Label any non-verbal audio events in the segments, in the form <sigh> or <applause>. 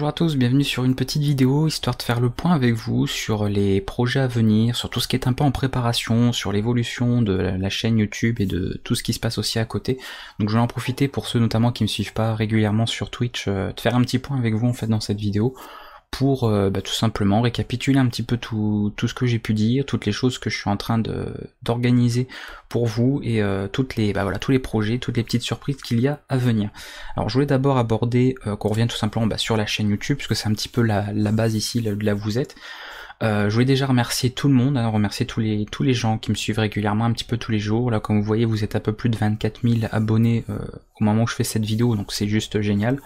Bonjour à tous, bienvenue sur une petite vidéo histoire de faire le point avec vous sur les projets à venir, sur tout ce qui est un peu en préparation, sur l'évolution de la chaîne YouTube et de tout ce qui se passe aussi à côté. Donc je vais en profiter pour ceux notamment qui me suivent pas régulièrement sur Twitch, euh, de faire un petit point avec vous en fait dans cette vidéo pour euh, bah, tout simplement récapituler un petit peu tout, tout ce que j'ai pu dire, toutes les choses que je suis en train d'organiser pour vous et euh, toutes les, bah, voilà, tous les projets, toutes les petites surprises qu'il y a à venir. Alors je voulais d'abord aborder, euh, qu'on revienne tout simplement bah, sur la chaîne YouTube, puisque c'est un petit peu la, la base ici, de là où vous êtes. je voulais déjà remercier tout le monde, hein, remercier tous les, tous les gens qui me suivent régulièrement un petit peu tous les jours. Là, comme vous voyez, vous êtes à peu plus de 24 000 abonnés au moment où je fais cette vidéo, donc c'est juste génial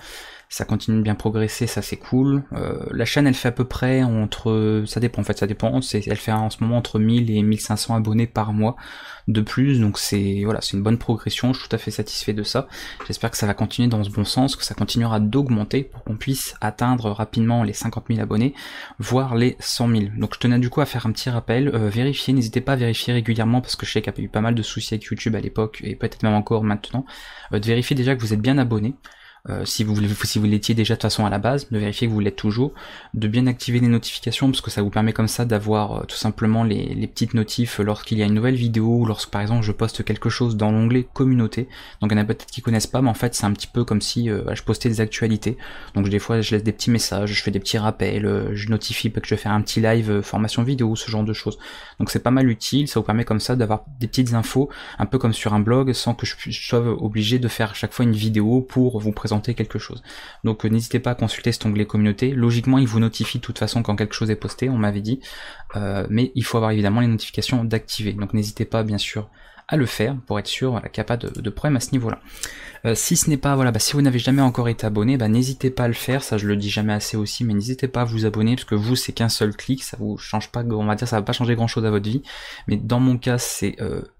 ça continue de bien progresser, ça c'est cool. Euh, la chaîne elle fait à peu près entre, ça dépend en fait, ça dépend, elle fait en ce moment entre 1000 et 1500 abonnés par mois de plus, donc c'est voilà, c'est une bonne progression, je suis tout à fait satisfait de ça. J'espère que ça va continuer dans ce bon sens, que ça continuera d'augmenter pour qu'on puisse atteindre rapidement les 50 000 abonnés, voire les 100 000. Donc je tenais du coup à faire un petit rappel, euh, vérifier, vérifiez, n'hésitez pas à vérifier régulièrement parce que je sais qu'il y a eu pas mal de soucis avec YouTube à l'époque et peut-être même encore maintenant, euh, de vérifier déjà que vous êtes bien abonné, euh, si vous si vous l'étiez déjà de façon à la base, de vérifier que vous l'êtes toujours, de bien activer les notifications parce que ça vous permet comme ça d'avoir euh, tout simplement les, les petites notifs lorsqu'il y a une nouvelle vidéo ou lorsque par exemple je poste quelque chose dans l'onglet communauté. Donc il y en a peut-être qui connaissent pas, mais en fait c'est un petit peu comme si euh, bah, je postais des actualités. Donc des fois je laisse des petits messages, je fais des petits rappels, je notifie que je vais faire un petit live formation vidéo, ce genre de choses. Donc c'est pas mal utile, ça vous permet comme ça d'avoir des petites infos, un peu comme sur un blog, sans que je, je sois obligé de faire à chaque fois une vidéo pour vous présenter quelque chose. Donc euh, n'hésitez pas à consulter cet onglet communauté. Logiquement, il vous notifie de toute façon quand quelque chose est posté, on m'avait dit. Euh, mais il faut avoir évidemment les notifications d'activer. Donc n'hésitez pas bien sûr à le faire pour être sûr voilà, qu'il n'y a pas de, problème à ce niveau-là. Euh, si ce n'est pas, voilà, bah, si vous n'avez jamais encore été abonné, bah, n'hésitez pas à le faire, ça je le dis jamais assez aussi, mais n'hésitez pas à vous abonner, parce que vous c'est qu'un seul clic, ça vous change pas, on va dire, ça va pas changer grand chose à votre vie, mais dans mon cas c'est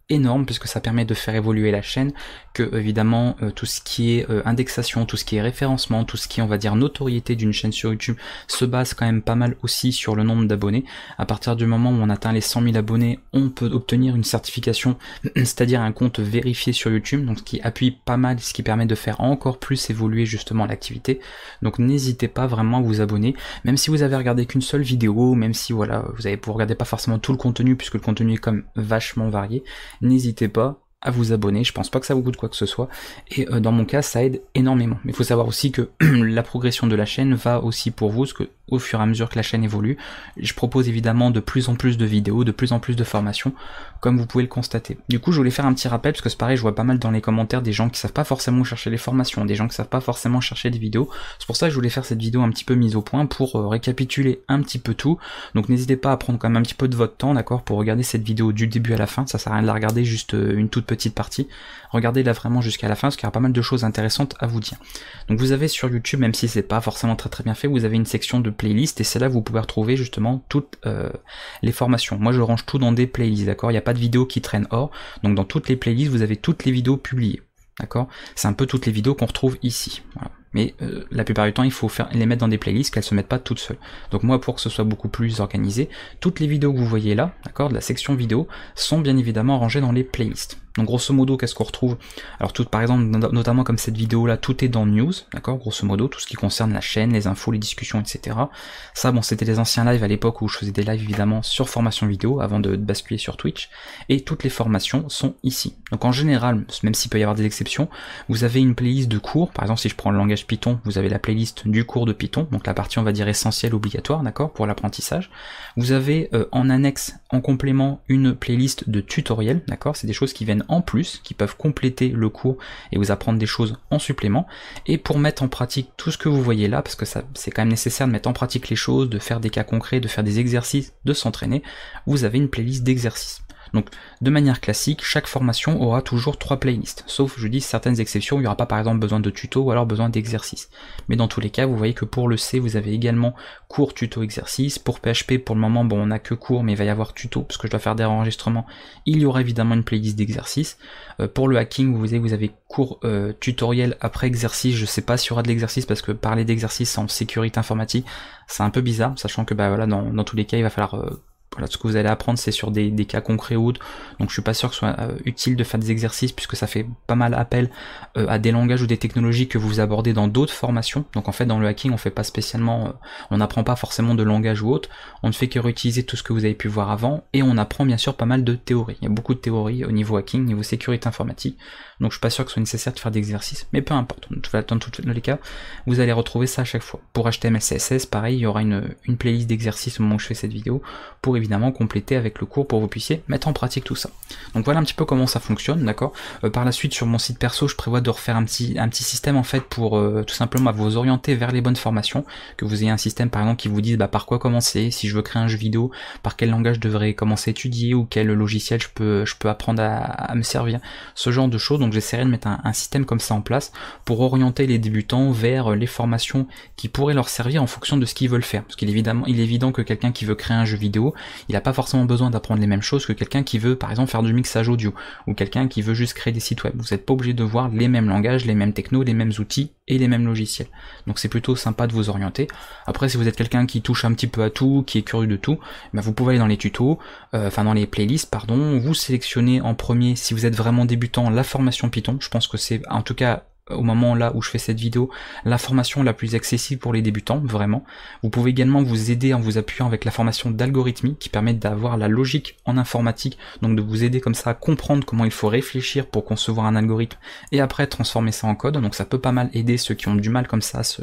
énorme, puisque ça permet de faire évoluer la chaîne, que évidemment euh, tout ce qui est euh, indexation, tout ce qui est référencement, tout ce qui est on va dire notoriété d'une chaîne sur YouTube se base quand même pas mal aussi sur le nombre d'abonnés. À partir du moment où on atteint les 100 000 abonnés, on peut obtenir une certification, <clears throat> c'est-à-dire un compte vérifié sur YouTube, donc ce qui appuie pas mal, ce qui permet de faire encore plus évoluer justement l'activité. Donc n'hésitez pas vraiment à vous abonner, même si vous avez regardé qu'une seule vidéo, même si voilà, vous avez pour regarder pas forcément tout le contenu puisque le contenu est quand même vachement varié, n'hésitez pas à vous abonner. Je pense pas que ça vous coûte quoi que ce soit. Et euh, dans mon cas, ça aide énormément. Mais il faut savoir aussi que <clears throat> la progression de la chaîne va aussi pour vous, ce que au fur et à mesure que la chaîne évolue. Je propose évidemment de plus en plus de vidéos, de plus en plus de formations, comme vous pouvez le constater. Du coup, je voulais faire un petit rappel, parce que c'est pareil, je vois pas mal dans les commentaires des gens qui savent pas forcément chercher les formations, des gens qui savent pas forcément chercher des vidéos. C'est pour ça que je voulais faire cette vidéo un petit peu mise au point pour euh, récapituler un petit peu tout. Donc n'hésitez pas à prendre quand même un petit peu de votre temps, d'accord, pour regarder cette vidéo du début à la fin. Ça sert à rien de la regarder juste euh, une toute petite partie. Regardez-la vraiment jusqu'à la fin, parce qu'il y aura pas mal de choses intéressantes à vous dire. Donc vous avez sur YouTube, même si c'est pas forcément très très bien fait, vous avez une section de playlist et c'est là que vous pouvez retrouver justement toutes euh, les formations. Moi je range tout dans des playlists, d'accord Il n'y a pas de vidéos qui traînent hors, donc dans toutes les playlists vous avez toutes les vidéos publiées, d'accord C'est un peu toutes les vidéos qu'on retrouve ici, Mais euh, la plupart du temps il faut faire, les mettre dans des playlists qu'elles se mettent pas toutes seules. Donc moi pour que ce soit beaucoup plus organisé, toutes les vidéos que vous voyez là, d'accord, de la section vidéo, sont bien évidemment rangées dans les playlists. Donc grosso modo, qu'est-ce qu'on retrouve Alors tout, par exemple, notamment comme cette vidéo-là, tout est dans News, d'accord Grosso modo, tout ce qui concerne la chaîne, les infos, les discussions, etc. Ça, bon, c'était les anciens lives à l'époque où je faisais des lives évidemment sur formation vidéo avant de, basculer sur Twitch. Et toutes les formations sont ici. Donc en général, même s'il peut y avoir des exceptions, vous avez une playlist de cours. Par exemple, si je prends le langage Python, vous avez la playlist du cours de Python, donc la partie on va dire essentielle, obligatoire, d'accord, pour l'apprentissage. Vous avez euh, en annexe, en complément, une playlist de tutoriels, d'accord C'est des choses qui viennent en plus qui peuvent compléter le cours et vous apprendre des choses en supplément. Et pour mettre en pratique tout ce que vous voyez là, parce que c'est quand même nécessaire de mettre en pratique les choses, de faire des cas concrets, de faire des exercices, de s'entraîner, vous avez une playlist d'exercices. Donc de manière classique, chaque formation aura toujours trois playlists, sauf je dis certaines exceptions, il n'y aura pas par exemple besoin de tuto ou alors besoin d'exercice. Mais dans tous les cas, vous voyez que pour le C, vous avez également cours, tuto, exercice. Pour PHP, pour le moment, bon, on n'a que cours, mais il va y avoir tuto, parce que je dois faire des enregistrements. Il y aura évidemment une playlist d'exercice. Euh, pour le hacking, vous avez, vous avez cours, euh, tutoriel après exercice. Je ne sais pas s'il y aura de l'exercice, parce que parler d'exercice en sécurité informatique, c'est un peu bizarre, sachant que bah voilà, dans, dans tous les cas, il va falloir euh, ce que vous allez apprendre, c'est sur des, cas concrets ou autres. Donc je suis pas sûr que ce soit euh, utile de faire des exercices puisque ça fait pas mal appel euh, à des langages ou des technologies que vous abordez dans d'autres formations. Donc en fait, dans le hacking, on fait pas spécialement, euh, on n'apprend pas forcément de langage ou autre. On ne fait que réutiliser tout ce que vous avez pu voir avant et on apprend bien sûr pas mal de théories. Il y a beaucoup de théories au niveau hacking, niveau sécurité informatique. Donc je suis pas sûr que ce soit nécessaire de faire des exercices mais peu importe. Dans tous les cas, vous allez retrouver ça à chaque fois. Pour HTML, CSS, pareil, il y aura une, une playlist d'exercices au moment où je fais cette vidéo pour éviter évidemment compléter avec le cours pour vous puissiez mettre en pratique tout ça. Donc voilà un petit peu comment ça fonctionne, d'accord euh, Par la suite, sur mon site perso, je prévois de refaire un petit, un petit système en fait pour euh, tout simplement bah, vous orienter vers les bonnes formations, que vous ayez un système par exemple qui vous dise bah, par quoi commencer, si je veux créer un jeu vidéo, par quel langage je devrais commencer à étudier ou quel logiciel je peux, je peux apprendre à, me servir, ce genre de choses. Donc j'essaierai de mettre un, un système comme ça en place pour orienter les débutants vers euh, les formations qui pourraient leur servir en fonction de ce qu'ils veulent faire. Parce qu'il est évidemment, il est évident que quelqu'un qui veut créer un jeu vidéo, il n'a pas forcément besoin d'apprendre les mêmes choses que quelqu'un qui veut par exemple faire du mixage audio ou quelqu'un qui veut juste créer des sites web. Vous n'êtes pas obligé de voir les mêmes langages, les mêmes technos, les mêmes outils et les mêmes logiciels. Donc c'est plutôt sympa de vous orienter. Après si vous êtes quelqu'un qui touche un petit peu à tout, qui est curieux de tout, ben vous pouvez aller dans les tutos, euh, enfin dans les playlists pardon, vous sélectionnez en premier si vous êtes vraiment débutant la formation Python. Je pense que c'est en tout cas au moment là où je fais cette vidéo, l'information la plus accessible pour les débutants, vraiment. Vous pouvez également vous aider en vous appuyant avec la formation d'algorithmie qui permet d'avoir la logique en informatique, donc de vous aider comme ça à comprendre comment il faut réfléchir pour concevoir un algorithme et après transformer ça en code. Donc ça peut pas mal aider ceux qui ont du mal comme ça à, se,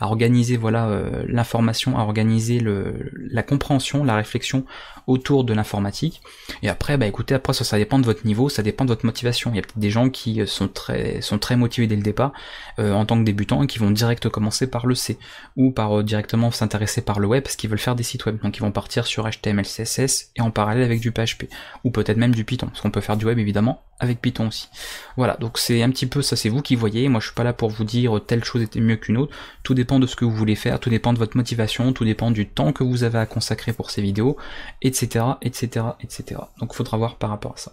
organiser voilà euh, l'information, à organiser le, la compréhension, la réflexion autour de l'informatique. Et après, bah écoutez, après ça, ça dépend de votre niveau, ça dépend de votre motivation. Il y a peut-être des gens qui euh, sont très, sont très motivés le départ euh, en tant que débutant et qui vont direct commencer par le C ou par euh, directement s'intéresser par le web parce qu'ils veulent faire des sites web. Donc ils vont partir sur HTML, CSS et en parallèle avec du PHP ou peut-être même du Python parce qu'on peut faire du web évidemment avec Python aussi. Voilà, donc c'est un petit peu ça, c'est vous qui voyez. Moi je suis pas là pour vous dire euh, telle chose était mieux qu'une autre. Tout dépend de ce que vous voulez faire, tout dépend de votre motivation, tout dépend du temps que vous avez à consacrer pour ces vidéos, etc., etc., etc. Donc faudra voir par rapport à ça.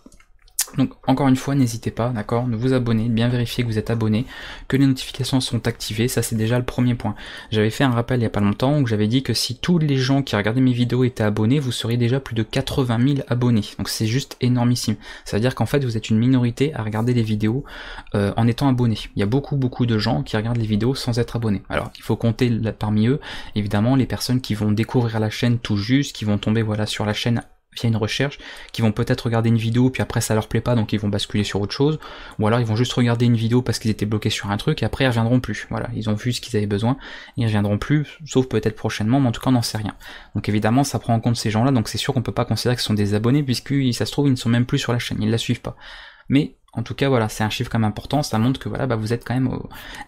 Donc encore une fois, n'hésitez pas, d'accord, de vous abonner, bien vérifier que vous êtes abonné, que les notifications sont activées, ça c'est déjà le premier point. J'avais fait un rappel il y a pas longtemps où j'avais dit que si tous les gens qui regardaient mes vidéos étaient abonnés, vous seriez déjà plus de 80 000 abonnés. Donc c'est juste énormissime. Ça veut dire qu'en fait vous êtes une minorité à regarder les vidéos euh, en étant abonné. Il y a beaucoup beaucoup de gens qui regardent les vidéos sans être abonnés. Alors il faut compter parmi eux, évidemment, les personnes qui vont découvrir la chaîne tout juste, qui vont tomber voilà sur la chaîne via une recherche, qui vont peut-être regarder une vidéo, puis après ça leur plaît pas, donc ils vont basculer sur autre chose, ou alors ils vont juste regarder une vidéo parce qu'ils étaient bloqués sur un truc, et après ils reviendront plus. Voilà, ils ont vu ce qu'ils avaient besoin, ils reviendront plus, sauf peut-être prochainement, mais en tout cas on n'en sait rien. Donc évidemment ça prend en compte ces gens-là, donc c'est sûr qu'on peut pas considérer qu'ils sont des abonnés, puisque ça se trouve ils ne sont même plus sur la chaîne, ils la suivent pas. Mais en tout cas, voilà, c'est un chiffre quand même important. Ça montre que voilà, bah, vous êtes quand même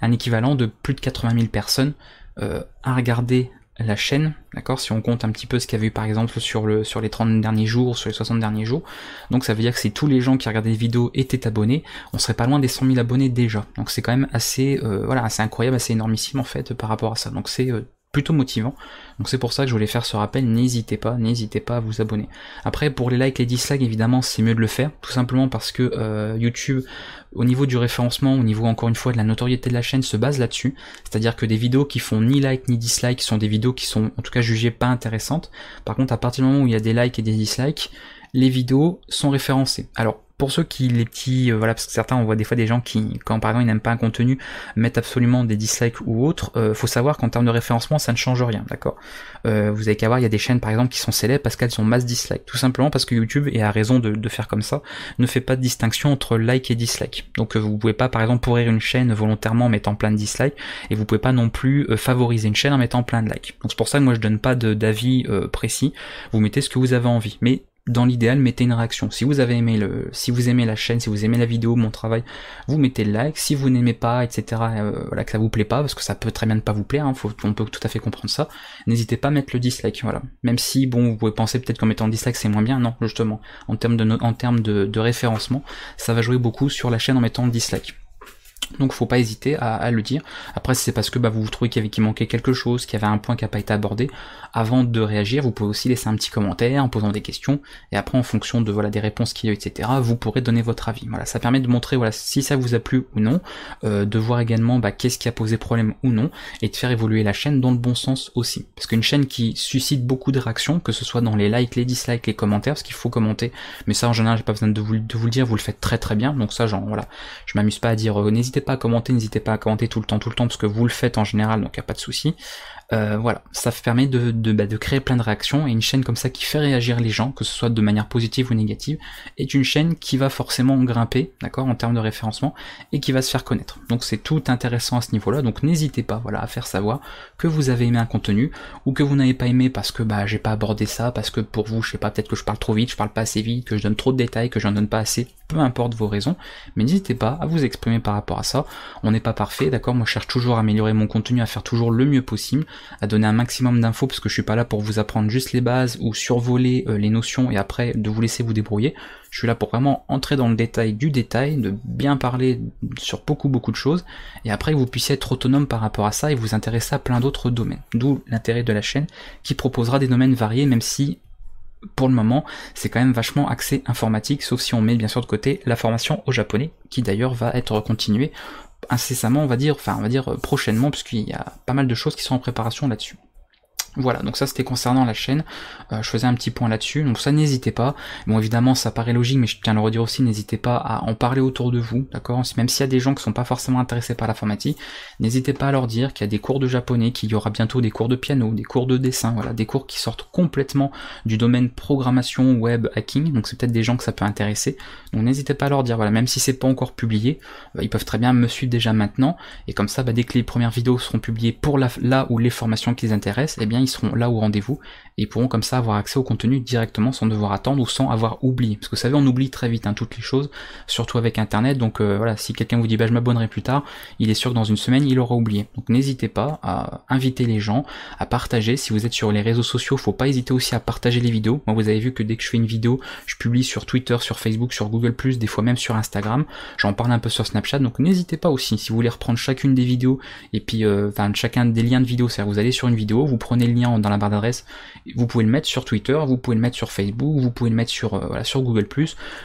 un équivalent de plus de 80 000 personnes euh, à regarder la chaîne, d'accord Si on compte un petit peu ce qu'il y a par exemple sur, le, sur les 30 derniers jours, sur les 60 derniers jours, donc ça veut dire que si tous les gens qui regardaient les vidéos étaient abonnés, on serait pas loin des 100 000 abonnés déjà. Donc c'est quand même assez, euh, voilà, assez incroyable, assez énormissime en fait par rapport à ça. Donc c'est euh, plutôt motivant. Donc c'est pour ça que je voulais faire ce rappel, n'hésitez pas, n'hésitez pas à vous abonner. Après pour les likes, et les dislikes, évidemment c'est mieux de le faire, tout simplement parce que euh, YouTube, au niveau du référencement, au niveau encore une fois de la notoriété de la chaîne, se base là-dessus. C'est-à-dire que des vidéos qui font ni like ni dislike sont des vidéos qui sont en tout cas jugées pas intéressantes. Par contre à partir du moment où il y a des likes et des dislikes, les vidéos sont référencées. Alors, pour ceux qui, les petits, euh, voilà, parce que certains, on voit des fois des gens qui, quand par exemple ils n'aiment pas un contenu, mettent absolument des dislikes ou autres, euh, faut savoir qu'en termes de référencement, ça ne change rien, d'accord euh, Vous avez qu'à voir, il y a des chaînes par exemple qui sont célèbres parce qu'elles ont masse dislikes, tout simplement parce que YouTube, et à raison de, de, faire comme ça, ne fait pas de distinction entre like et dislike. Donc vous pouvez pas par exemple pourrir une chaîne volontairement en mettant plein de dislikes, et vous pouvez pas non plus favoriser une chaîne en mettant plein de likes. Donc c'est pour ça que moi je donne pas d'avis précis, vous mettez ce que vous avez envie. Mais dans l'idéal, mettez une réaction. Si vous avez aimé le, si vous aimez la chaîne, si vous aimez la vidéo, mon travail, vous mettez le like. Si vous n'aimez pas, etc., euh, voilà, que ça vous plaît pas, parce que ça peut très bien ne pas vous plaire, hein, faut, on peut tout à fait comprendre ça. N'hésitez pas à mettre le dislike, voilà. Même si, bon, vous pouvez penser peut-être qu'en mettant le dislike c'est moins bien, non, justement. En termes de, en termes de, de référencement, ça va jouer beaucoup sur la chaîne en mettant le dislike. Donc faut pas hésiter à, le dire. Après si c'est parce que bah, vous, vous trouvez qu'il qui manquait quelque chose, qu'il y avait un point qui n'a pas été abordé, avant de réagir, vous pouvez aussi laisser un petit commentaire en posant des questions, et après en fonction de voilà des réponses qu'il y a, etc., vous pourrez donner votre avis. Voilà, ça permet de montrer voilà si ça vous a plu ou non, euh, de voir également bah, qu'est-ce qui a posé problème ou non, et de faire évoluer la chaîne dans le bon sens aussi. Parce qu'une chaîne qui suscite beaucoup de réactions, que ce soit dans les likes, les dislikes, les commentaires, parce qu'il faut commenter, mais ça en général j'ai pas besoin de vous, vous, le dire, vous le faites très très bien, donc ça genre voilà, je m'amuse pas à dire euh, n'hésitez n'hésitez pas à commenter, n'hésitez pas à commenter tout le temps, tout le temps, parce que vous le faites en général, donc il n'y a pas de souci. Euh, voilà, ça permet de, bah, de, créer plein de réactions et une chaîne comme ça qui fait réagir les gens, que ce soit de manière positive ou négative, est une chaîne qui va forcément grimper, d'accord, en termes de référencement et qui va se faire connaître. Donc c'est tout intéressant à ce niveau-là. Donc n'hésitez pas, voilà, à faire savoir que vous avez aimé un contenu ou que vous n'avez pas aimé parce que bah j'ai pas abordé ça, parce que pour vous, je sais pas, peut-être que je parle trop vite, je parle pas assez vite, que je donne trop de détails, que j'en donne pas assez. Peu importe vos raisons, mais n'hésitez pas à vous exprimer par rapport à ça. On n'est pas parfait, d'accord. Moi, je cherche toujours à améliorer mon contenu, à faire toujours le mieux possible à donner un maximum d'infos parce que je suis pas là pour vous apprendre juste les bases ou survoler euh, les notions et après de vous laisser vous débrouiller. Je suis là pour vraiment entrer dans le détail du détail, de bien parler sur beaucoup beaucoup de choses et après que vous puissiez être autonome par rapport à ça et vous intéresser à plein d'autres domaines. D'où l'intérêt de la chaîne qui proposera des domaines variés même si pour le moment, c'est quand même vachement axé informatique, sauf si on met bien sûr de côté la formation au japonais, qui d'ailleurs va être continuée incessamment, on va dire, enfin on va dire euh, prochainement, puisqu'il y a pas mal de choses qui sont en préparation là-dessus. Voilà, donc ça c'était concernant la chaîne, euh, je faisais un petit point là-dessus, donc ça n'hésitez pas. Bon évidemment ça paraît logique, mais je tiens à le redire aussi, n'hésitez pas à en parler autour de vous, d'accord Même s'il y a des gens qui sont pas forcément intéressés par l'informatique, n'hésitez pas à leur dire qu'il y a des cours de japonais, qu'il y aura bientôt des cours de piano, des cours de dessin, voilà, des cours qui sortent complètement du domaine programmation, web, hacking, donc c'est peut-être des gens que ça peut intéresser. Donc n'hésitez pas à leur dire, voilà, même si c'est pas encore publié, bah, ils peuvent très bien me suivre déjà maintenant, et comme ça, bah, dès que les premières vidéos seront publiées pour la, là où les formations qui les intéressent, eh bien ils seront là au rendez-vous et pourront comme ça avoir accès au contenu directement sans devoir attendre ou sans avoir oublié. Parce que vous savez, on oublie très vite hein, toutes les choses, surtout avec Internet. Donc euh, voilà, si quelqu'un vous dit bah, je m'abonnerai plus tard, il est sûr que dans une semaine, il aura oublié. Donc n'hésitez pas à inviter les gens, à partager. Si vous êtes sur les réseaux sociaux, faut pas hésiter aussi à partager les vidéos. Moi, vous avez vu que dès que je fais une vidéo, je publie sur Twitter, sur Facebook, sur Google+, des fois même sur Instagram. J'en parle un peu sur Snapchat. Donc n'hésitez pas aussi, si vous voulez reprendre chacune des vidéos et puis euh, enfin chacun des liens de vidéos, c'est-à-dire vous allez sur une vidéo, vous prenez le dans la barre d'adresse. Vous pouvez le mettre sur Twitter, vous pouvez le mettre sur Facebook, vous pouvez le mettre sur, euh, sur Google+.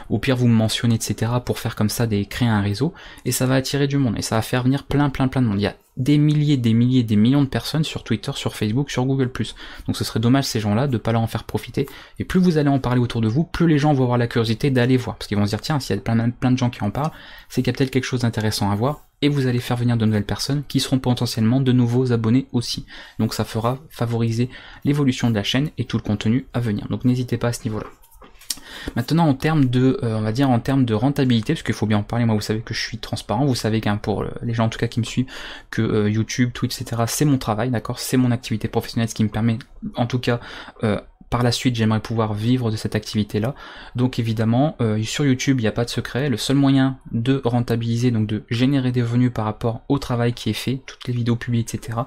Au pire, vous me mentionnez, etc. pour faire comme ça des créer un réseau et ça va attirer du monde et ça va faire venir plein, plein, plein de monde. Il y a des milliers, des milliers, des millions de personnes sur Twitter, sur Facebook, sur Google+. Donc ce serait dommage ces gens-là de ne pas leur en faire profiter. Et plus vous allez en parler autour de vous, plus les gens vont avoir la curiosité d'aller voir. Parce qu'ils vont se dire, tiens, s'il y a plein, plein de gens qui en parlent, c'est qu'il y a peut-être quelque chose d'intéressant à voir et vous allez faire venir de nouvelles personnes qui seront potentiellement de nouveaux abonnés aussi. Donc ça fera favoriser l'évolution de la chaîne et tout le contenu à venir. Donc n'hésitez pas à ce niveau-là. Maintenant en termes de, euh, on va dire en termes de rentabilité, parce qu'il faut bien en parler, moi vous savez que je suis transparent, vous savez qu'un pour les gens en tout cas qui me suivent, que euh, YouTube, Twitch, etc. c'est mon travail, d'accord, c'est mon activité professionnelle, ce qui me permet en tout cas euh, par la suite, j'aimerais pouvoir vivre de cette activité-là. Donc évidemment, euh, sur YouTube, il n'y a pas de secret. Le seul moyen de rentabiliser, donc de générer des revenus par rapport au travail qui est fait, toutes les vidéos publiées, etc.,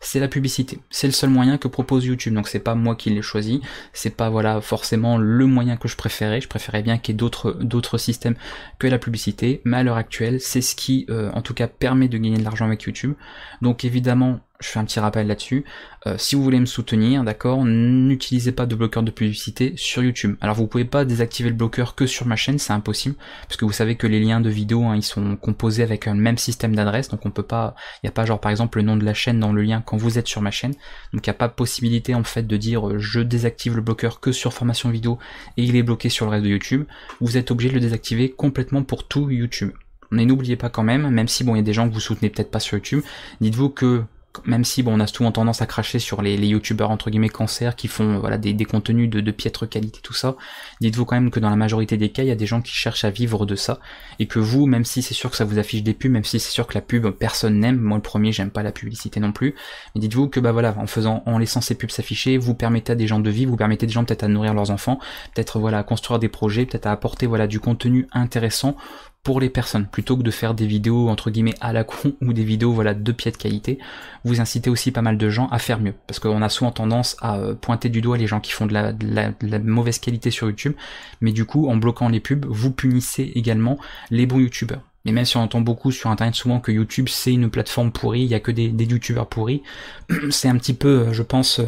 c'est la publicité. C'est le seul moyen que propose YouTube. Donc c'est pas moi qui l'ai choisi. C'est pas voilà forcément le moyen que je préférais. Je préférais bien qu'il y ait d'autres d'autres systèmes que la publicité. Mais à l'heure actuelle, c'est ce qui, euh, en tout cas, permet de gagner de l'argent avec YouTube. Donc évidemment, je fais un petit rappel là-dessus. Euh, si vous voulez me soutenir, d'accord, n'utilisez pas de bloqueur de publicité sur YouTube. Alors vous pouvez pas désactiver le bloqueur que sur ma chaîne, c'est impossible, parce que vous savez que les liens de vidéos, hein, ils sont composés avec un même système d'adresse, donc on peut pas, il n'y a pas genre par exemple le nom de la chaîne dans le lien quand vous êtes sur ma chaîne, donc il n'y a pas possibilité en fait de dire euh, je désactive le bloqueur que sur formation vidéo et il est bloqué sur le reste de YouTube. Vous êtes obligé de le désactiver complètement pour tout YouTube. Mais n'oubliez pas quand même, même si bon il y a des gens que vous soutenez peut-être pas sur YouTube, dites-vous que même si bon, on a souvent tendance à cracher sur les, les youtubeurs entre guillemets cancer qui font voilà des, des contenus de, piètre qualité, tout ça, dites-vous quand même que dans la majorité des cas, il y a des gens qui cherchent à vivre de ça, et que vous, même si c'est sûr que ça vous affiche des pubs, même si c'est sûr que la pub personne n'aime, moi le premier, j'aime pas la publicité non plus, mais dites-vous que bah voilà, en faisant, en laissant ces pubs s'afficher, vous permettez à des gens de vivre, vous permettez des gens peut-être à nourrir leurs enfants, peut-être voilà à construire des projets, peut-être à apporter voilà du contenu intéressant pour les personnes plutôt que de faire des vidéos entre guillemets à la con <laughs> ou des vidéos voilà de pied de qualité vous incitez aussi pas mal de gens à faire mieux parce qu'on a souvent tendance à euh, pointer du doigt les gens qui font de la, mauvaise qualité sur YouTube mais du coup en bloquant les pubs vous punissez également les bons youtubeurs et même si on entend beaucoup sur internet souvent que YouTube c'est une plateforme pourrie, il n'y a que des, des youtubeurs pourris, <clears throat> c'est un petit peu, euh, je pense, euh,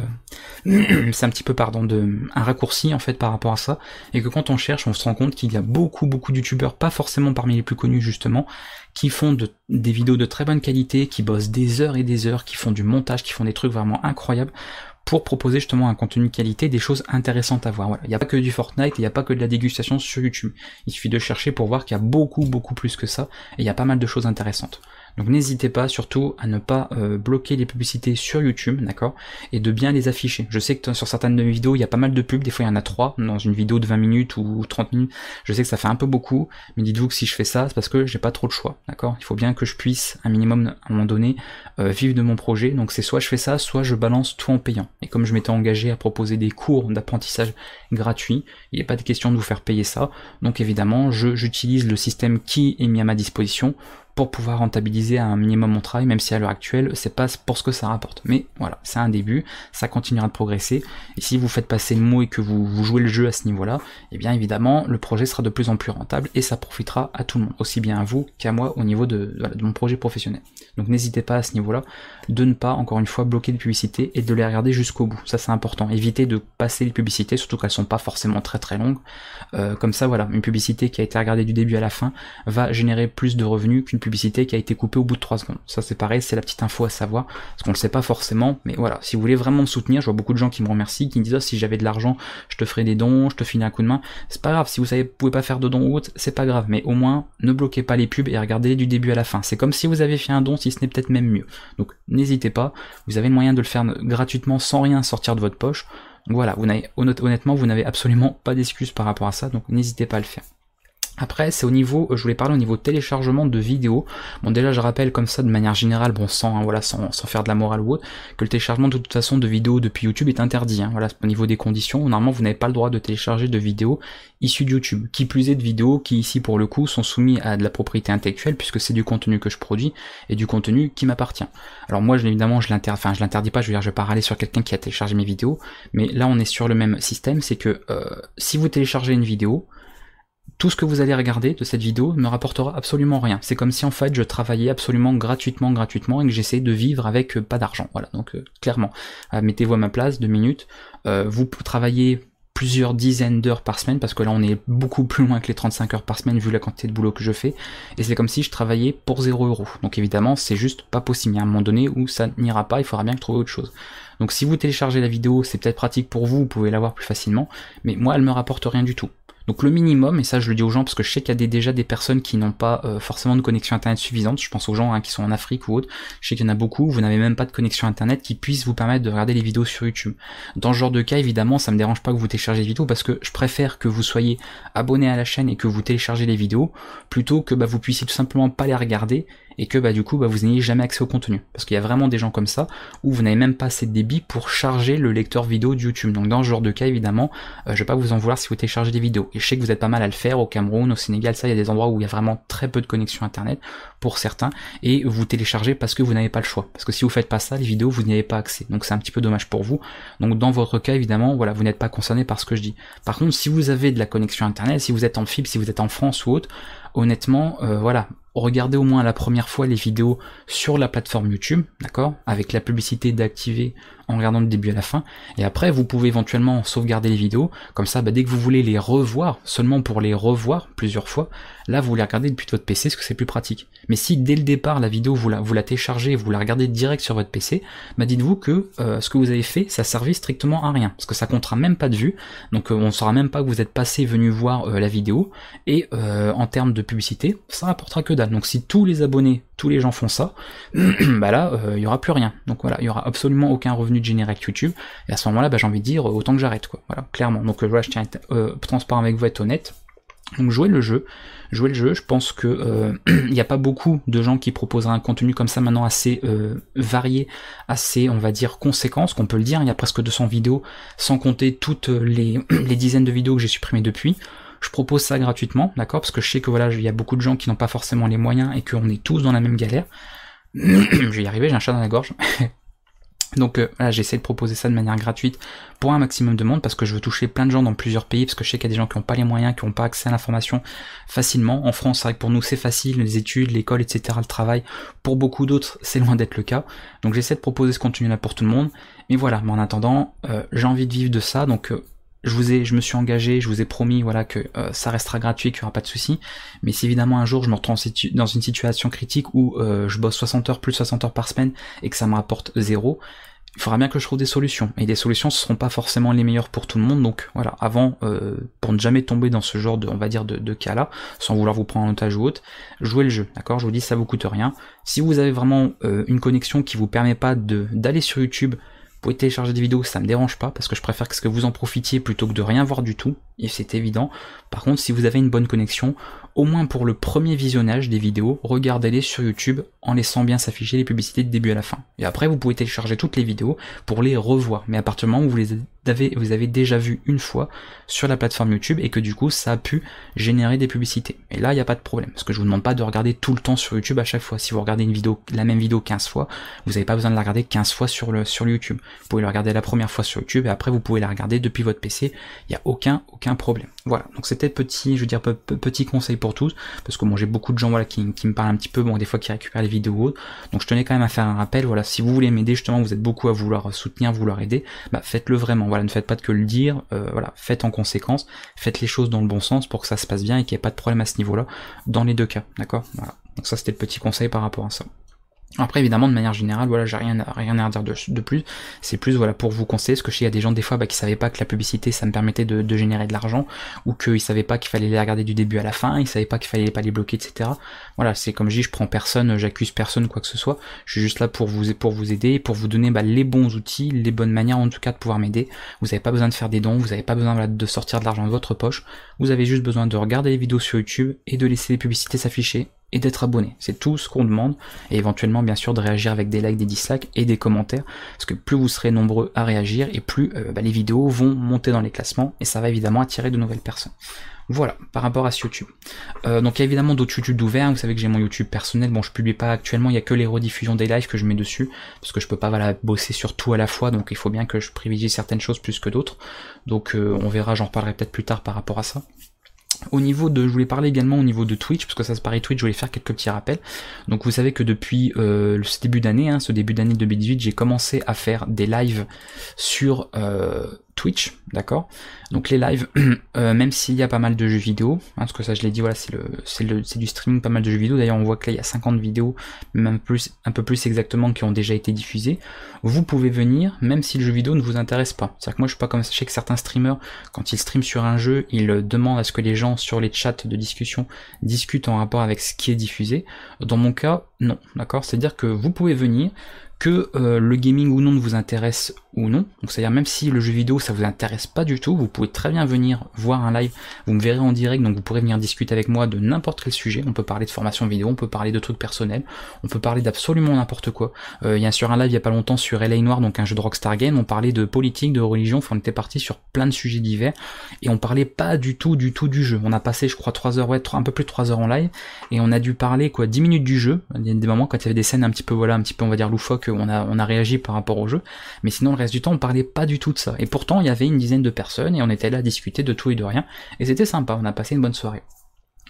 <clears throat> c'est un petit peu pardon de un raccourci en fait par rapport à ça et que quand on cherche on se rend compte qu'il y a beaucoup beaucoup de pas forcément parmi les plus connus justement qui font des vidéos de très bonne qualité qui bossent des heures et des heures qui font du montage qui font des trucs vraiment incroyables pour proposer justement un contenu qualité, des choses intéressantes à voir. Voilà. Il n'y a pas que du Fortnite, il n'y a pas que de la dégustation sur YouTube. Il suffit de chercher pour voir qu'il y a beaucoup, beaucoup plus que ça, et il y a pas mal de choses intéressantes. Donc n'hésitez pas surtout à ne pas euh, bloquer les publicités sur YouTube, d'accord Et de bien les afficher. Je sais que sur certaines de mes vidéos, il y a pas mal de pubs, des fois il y en a trois dans une vidéo de 20 minutes ou 30 minutes. Je sais que ça fait un peu beaucoup, mais dites-vous que si je fais ça, c'est parce que j'ai pas trop de choix, d'accord Il faut bien que je puisse, un minimum, à un moment donné, euh, vivre de mon projet. Donc c'est soit je fais ça, soit je balance tout en payant. Et comme je m'étais engagé à proposer des cours d'apprentissage gratuits, il a pas de question de vous faire payer ça. Donc évidemment, j'utilise le système qui est mis à ma disposition pour pouvoir rentabiliser à un minimum mon travail, même si à l'heure actuelle, c'est pas pour ce que ça rapporte. Mais voilà, c'est un début, ça continuera de progresser, et si vous faites passer le mot et que vous, jouez le jeu à ce niveau-là, eh bien évidemment, le projet sera de plus en plus rentable, et ça profitera à tout le monde, aussi bien à vous qu'à moi au niveau de, de mon projet professionnel. Donc n'hésitez pas à ce niveau-là de ne pas, encore une fois, bloquer les publicités et de les regarder jusqu'au bout. Ça, c'est important. Éviter de passer les publicités, surtout qu'elles sont pas forcément très très longues. Euh, comme ça, voilà, une publicité qui a été regardée du début à la fin va générer plus de revenus qu'une publicité qui a été coupée au bout de 3 secondes. Ça, c'est pareil, c'est la petite info à savoir, parce qu'on le sait pas forcément, mais voilà. Si vous voulez vraiment me soutenir, je vois beaucoup de gens qui me remercient, qui me disent, oh, si j'avais de l'argent, je te ferais des dons, je te finis un coup de main. C'est pas grave. Si vous savez, vous pouvez pas faire de dons ou autre, c'est pas grave. Mais au moins, ne bloquez pas les pubs et regardez du début à la fin. C'est comme si vous avez fait un don, si ce n'est peut-être même mieux. Donc, n'hésitez pas. Vous avez le moyen de le faire gratuitement sans rien sortir de votre poche. voilà, vous honnêtement, vous n'avez absolument pas d'excuses par rapport à ça, donc n'hésitez pas à le faire. Après, c'est au niveau, euh, je voulais parler au niveau téléchargement de vidéos. Bon, déjà, je rappelle comme ça de manière générale, bon, sans, hein, voilà, sans, faire de la morale ou autre, que le téléchargement de toute façon de vidéos depuis YouTube est interdit. Hein, voilà, au niveau des conditions, normalement, vous n'avez pas le droit de télécharger de vidéos issues de YouTube. Qui plus est de vidéos qui, ici, pour le coup, sont soumises à de la propriété intellectuelle, puisque c'est du contenu que je produis et du contenu qui m'appartient. Alors, moi, évidemment, je l'interdis, enfin, je l'interdis pas, je veux dire, je vais pas râler sur quelqu'un qui a téléchargé mes vidéos, mais là, on est sur le même système, c'est que euh, si vous téléchargez une vidéo, tout ce que vous allez regarder de cette vidéo ne me rapportera absolument rien. C'est comme si en fait je travaillais absolument gratuitement, gratuitement, et que j'essaie de vivre avec euh, pas d'argent. Voilà, donc euh, clairement, euh, mettez-vous à ma place, deux minutes. vous travaillez plusieurs dizaines d'heures par semaine, parce que là on est beaucoup plus loin que les 35 heures par semaine vu la quantité de boulot que je fais, et c'est comme si je travaillais pour 0 euros. Donc évidemment, c'est juste pas possible. Il y a un moment donné où ça n'ira pas, il faudra bien trouver autre chose. Donc si vous téléchargez la vidéo, c'est peut-être pratique pour vous, vous pouvez voir plus facilement, mais moi elle me rapporte rien du tout. Donc le minimum, et ça je le dis aux gens parce que je sais qu'il y a déjà des personnes qui n'ont pas euh, forcément de connexion internet suffisante, je pense aux gens hein, qui sont en Afrique ou autres. je sais qu'il y en a beaucoup, vous n'avez même pas de connexion internet qui puisse vous permettre de regarder les vidéos sur YouTube. Dans ce genre de cas, évidemment, ça me dérange pas que vous téléchargez les vidéos parce que je préfère que vous soyez abonné à la chaîne et que vous téléchargez les vidéos plutôt que bah, vous puissiez tout simplement pas les regarder et que bah du coup bah, vous n'ayez jamais accès au contenu. Parce qu'il y a vraiment des gens comme ça où vous n'avez même pas assez de débit pour charger le lecteur vidéo de YouTube. Donc dans ce genre de cas évidemment, je euh, je vais pas vous en vouloir si vous téléchargez des vidéos. Et je sais que vous êtes pas mal à le faire au Cameroun, au Sénégal, ça il y a des endroits où il y a vraiment très peu de connexion internet pour certains, et vous téléchargez parce que vous n'avez pas le choix. Parce que si vous faites pas ça, les vidéos vous n'y avez pas accès. Donc c'est un petit peu dommage pour vous. Donc dans votre cas évidemment, voilà, vous n'êtes pas concerné par ce que je dis. Par contre, si vous avez de la connexion internet, si vous êtes en fibre, si vous êtes en France ou autre, honnêtement, euh, voilà, regardez au moins la première fois les vidéos sur la plateforme YouTube, d'accord Avec la publicité d'activer en regardant le début à la fin, et après vous pouvez éventuellement sauvegarder les vidéos, comme ça bah, dès que vous voulez les revoir, seulement pour les revoir plusieurs fois, là vous les regardez depuis votre PC, ce que c'est plus pratique. Mais si dès le départ la vidéo vous la, vous la téléchargez vous la regardez direct sur votre PC, bah dites-vous que euh, ce que vous avez fait, ça servit strictement à rien, parce que ça comptera même pas de vue, donc euh, on ne saura même pas que vous êtes passé venu voir euh, la vidéo, et en termes de publicité, ça rapportera que dalle. Donc si tous les abonnés tous les gens font ça, <clears throat> bah là, euh, il y aura plus rien. Donc voilà, il y aura absolument aucun revenu de générique avec YouTube. Et à ce moment-là, bah, j'ai envie de dire euh, autant que j'arrête, quoi. Voilà, clairement. Donc euh, je tiens à être transparent avec vous, être honnête. Donc jouer le jeu, jouer le jeu, je pense que <clears throat> il n'y a pas beaucoup de gens qui proposeraient un contenu comme ça maintenant assez varié, assez on va dire conséquence, qu'on peut le dire, il y a presque 200 vidéos, sans compter toutes les, <clears throat> les dizaines de vidéos que j'ai supprimées depuis. Je propose ça gratuitement, d'accord Parce que je sais que voilà, il y a beaucoup de gens qui n'ont pas forcément les moyens et qu'on est tous dans la même galère. <clears throat> je vais y arriver, j'ai un chat dans la gorge. <laughs> Donc là, euh, voilà, j'essaie de proposer ça de manière gratuite pour un maximum de monde parce que je veux toucher plein de gens dans plusieurs pays parce que je sais qu'il y a des gens qui n'ont pas les moyens, qui n'ont pas accès à l'information facilement. En France, c'est vrai que pour nous c'est facile, les études, l'école, etc., le travail. Pour beaucoup d'autres, <laughs> c'est loin d'être le cas. Donc j'essaie de proposer ce contenu-là pour tout le monde. Mais voilà, mais en attendant, euh, j'ai envie de vivre de ça. Donc euh, je vous ai, je me suis engagé, je vous ai promis, voilà, que euh, ça restera gratuit, qu'il n'y aura pas de souci. Mais si évidemment un jour je me retrouve dans une situation critique où euh, je bosse 60 heures plus 60 heures par semaine et que ça me rapporte zéro, il faudra bien que je trouve des solutions. Et des solutions, ce seront pas forcément les meilleures pour tout le monde. Donc voilà, avant, euh, pour ne jamais tomber dans ce genre de, on va dire, de, cas-là, sans vouloir vous prendre en otage ou autre, jouez le jeu, d'accord Je vous dis, ça vous coûte rien. Si vous avez vraiment une connexion qui vous permet pas de d'aller sur YouTube, pouvez télécharger des vidéos, ça me dérange pas, parce que je préfère que vous en profitiez plutôt que de rien voir du tout, et c'est évident. Par contre, si vous avez une bonne connexion, au moins pour le premier visionnage des vidéos, regardez-les sur YouTube en laissant bien s'afficher les publicités de début à la fin. Et après, vous pouvez télécharger toutes les vidéos pour les revoir. Mais à partir du moment où vous les avez, vous avez déjà vues une fois sur la plateforme YouTube et que du coup, ça a pu générer des publicités. Et là, il n'y a pas de problème. Parce que je vous demande pas de regarder tout le temps sur YouTube à chaque fois. Si vous regardez une vidéo, la même vidéo 15 fois, vous n'avez pas besoin de la regarder 15 fois sur, le, sur YouTube. Vous pouvez la regarder la première fois sur YouTube et après, vous pouvez la regarder depuis votre PC. Il n'y a aucun, aucun problème. Voilà, donc c'était petit, je veux dire, petit conseil pour tous, parce que bon, j'ai beaucoup de gens voilà, qui, me parlent un petit peu, bon, des fois qui récupèrent les vidéos, donc je tenais quand même à faire un rappel, voilà, si vous voulez m'aider, justement, vous êtes beaucoup à vouloir soutenir, vouloir aider, bah faites-le vraiment, voilà, ne faites pas que le dire, euh, voilà, faites en conséquence, faites les choses dans le bon sens pour que ça se passe bien et qu'il n'y ait pas de problème à ce niveau-là, dans les deux cas, d'accord Voilà, donc ça c'était le petit conseil par rapport à ça. Après évidemment de manière générale voilà j'ai rien à, rien à dire de, plus c'est plus voilà pour vous conseiller parce que je il y a des gens des fois bah, qui savaient pas que la publicité ça me permettait de, de générer de l'argent ou qu'ils savaient pas qu'il fallait les regarder du début à la fin ils savaient pas qu'il fallait pas les bloquer etc voilà c'est comme je dis je prends personne j'accuse personne quoi que ce soit je suis juste là pour vous pour vous aider pour vous donner bah, les bons outils les bonnes manières en tout cas de pouvoir m'aider vous n'avez pas besoin de faire des dons vous n'avez pas besoin de sortir de l'argent de votre poche vous avez juste besoin de regarder les vidéos sur YouTube et de laisser les publicités s'afficher et d'être abonné. C'est tout ce qu'on demande, et éventuellement bien sûr de réagir avec des likes, des dislikes et des commentaires, parce que plus vous serez nombreux à réagir, et plus euh, bah, les vidéos vont monter dans les classements, et ça va évidemment attirer de nouvelles personnes. Voilà, par rapport à ce YouTube. Euh, donc il y a évidemment d'autres YouTube d'ouvert, hein. vous savez que j'ai mon YouTube personnel, bon je publie pas actuellement, il y a que les rediffusions des lives que je mets dessus, parce que je peux pas voilà, bosser sur tout à la fois, donc il faut bien que je privilégie certaines choses plus que d'autres. Donc euh, on verra, j'en reparlerai peut-être plus tard par rapport à ça. Au niveau de, je voulais parler également au niveau de Twitch, parce que ça se paraît Twitch, je voulais faire quelques petits rappels. Donc vous savez que depuis euh, ce début d'année, hein, ce début d'année 2018, j'ai commencé à faire des lives sur euh, Twitch, d'accord Donc les lives, <clears throat> euh, même s'il y a pas mal de jeux vidéo, hein, parce que ça je l'ai dit, voilà, c'est le c'est du streaming, pas mal de jeux vidéo, d'ailleurs on voit que là il y a 50 vidéos, même plus, un peu plus exactement, qui ont déjà été diffusées, vous pouvez venir, même si le jeu vidéo ne vous intéresse pas. C'est-à-dire que moi je suis pas comme, sachez que certains streamers, quand ils stream sur un jeu, ils euh, demandent à ce que les gens sur les chats de discussion discutent en rapport avec ce qui est diffusé. Dans mon cas, non, d'accord C'est-à-dire que vous pouvez venir, que euh, le gaming ou non ne vous intéresse ou non. Donc c'est-à-dire même si le jeu vidéo ça vous intéresse pas du tout, vous pouvez très bien venir voir un live, vous me verrez en direct, donc vous pourrez venir discuter avec moi de n'importe quel sujet. On peut parler de formation vidéo, on peut parler de trucs personnels, on peut parler d'absolument n'importe quoi. Euh, il y a sur un live il y a pas longtemps sur LA Noir, donc un jeu de Rockstar Game, on parlait de politique, de religion, on était parti sur plein de sujets divers et on parlait pas du tout du tout du jeu. On a passé je crois 3 heures, ouais, un peu plus de 3 heures en live et on a dû parler quoi 10 minutes du jeu, il y a des moments quand il y avait des scènes un petit peu voilà, un petit peu on va dire loufoque on a réagi par rapport au jeu, mais sinon le reste du temps on parlait pas du tout de ça. Et pourtant il y avait une dizaine de personnes et on était là à discuter de tout et de rien, et c'était sympa, on a passé une bonne soirée.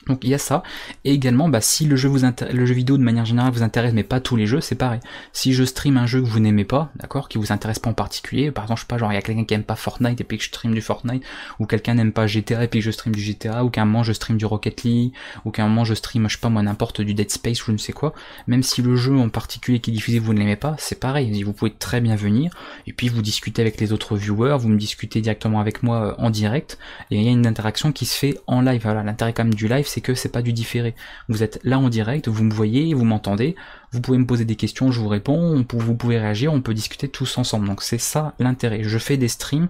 Donc il y a ça. Et également, bah, si le jeu, vous le jeu vidéo de manière générale vous intéresse, mais pas tous les jeux, c'est pareil. Si je stream un jeu que vous n'aimez pas, d'accord, qui vous intéresse pas en particulier, par exemple, je sais pas, genre il y a quelqu'un qui aime pas Fortnite et puis que je stream du Fortnite, ou quelqu'un n'aime pas GTA et puis que je stream du GTA, ou qu'à un moment je stream du Rocket League, ou qu'à un moment je stream, je sais pas moi, n'importe du Dead Space ou je ne sais quoi, même si le jeu en particulier qui est diffusé vous ne l'aimez pas, c'est pareil. Vous pouvez très bien venir, et puis vous discutez avec les autres viewers, vous me discutez directement avec moi euh, en direct, et il y a une interaction qui se fait en live. Voilà, l'intérêt quand même du live, c'est que c'est pas du différé. Vous êtes là en direct, vous me voyez, vous m'entendez, vous pouvez me poser des questions, je vous réponds, vous pouvez réagir, on peut discuter tous ensemble. Donc c'est ça l'intérêt. Je fais des streams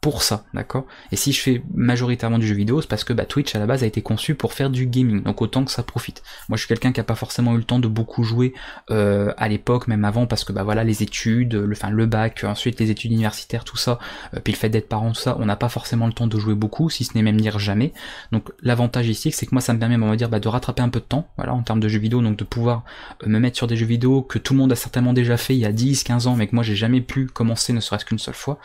pour ça, d'accord Et si je fais majoritairement du jeu vidéo, c'est parce que bah, Twitch à la base a été conçu pour faire du gaming, donc autant que ça profite. Moi je suis quelqu'un qui n'a pas forcément eu le temps de beaucoup jouer euh, à l'époque, même avant, parce que bah voilà, les études, le, fin le bac, ensuite les études universitaires, tout ça, euh, puis le fait d'être parent, tout ça, on n'a pas forcément le temps de jouer beaucoup, si ce n'est même dire jamais. Donc l'avantage ici, c'est que moi ça me permet, on va dire, bah, de rattraper un peu de temps, voilà, en termes de jeux vidéo, donc de pouvoir euh, me mettre sur des jeux vidéo que tout le monde a certainement déjà fait il y a 10, 15 ans, mais que moi j'ai jamais pu commencer ne serait-ce qu'une seule fois